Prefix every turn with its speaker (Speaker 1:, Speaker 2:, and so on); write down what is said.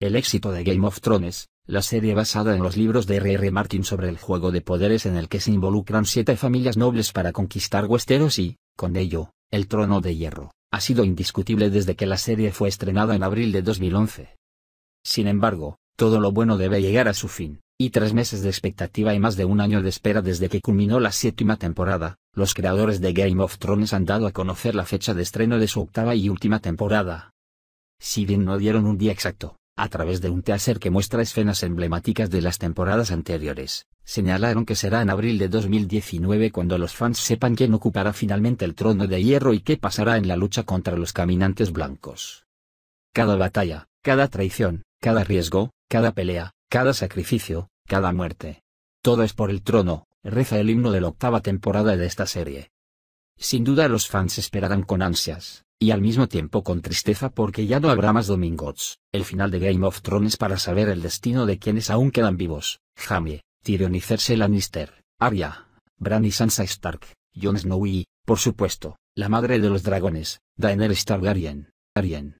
Speaker 1: El éxito de Game of Thrones, la serie basada en los libros de R.R. Martin sobre el juego de poderes en el que se involucran siete familias nobles para conquistar huesteros y, con ello, el trono de hierro, ha sido indiscutible desde que la serie fue estrenada en abril de 2011. Sin embargo, todo lo bueno debe llegar a su fin, y tres meses de expectativa y más de un año de espera desde que culminó la séptima temporada, los creadores de Game of Thrones han dado a conocer la fecha de estreno de su octava y última temporada. Si bien no dieron un día exacto, a través de un teaser que muestra escenas emblemáticas de las temporadas anteriores. Señalaron que será en abril de 2019 cuando los fans sepan quién ocupará finalmente el trono de hierro y qué pasará en la lucha contra los caminantes blancos. Cada batalla, cada traición, cada riesgo, cada pelea, cada sacrificio, cada muerte. Todo es por el trono, reza el himno de la octava temporada de esta serie. Sin duda los fans esperarán con ansias y al mismo tiempo con tristeza porque ya no habrá más domingos, el final de Game of Thrones para saber el destino de quienes aún quedan vivos, Jamie Tyrion y Cersei Lannister, Arya, Bran y Sansa Stark, Jon Snow y, por supuesto, la madre de los dragones, Daenerys Targaryen, Arien.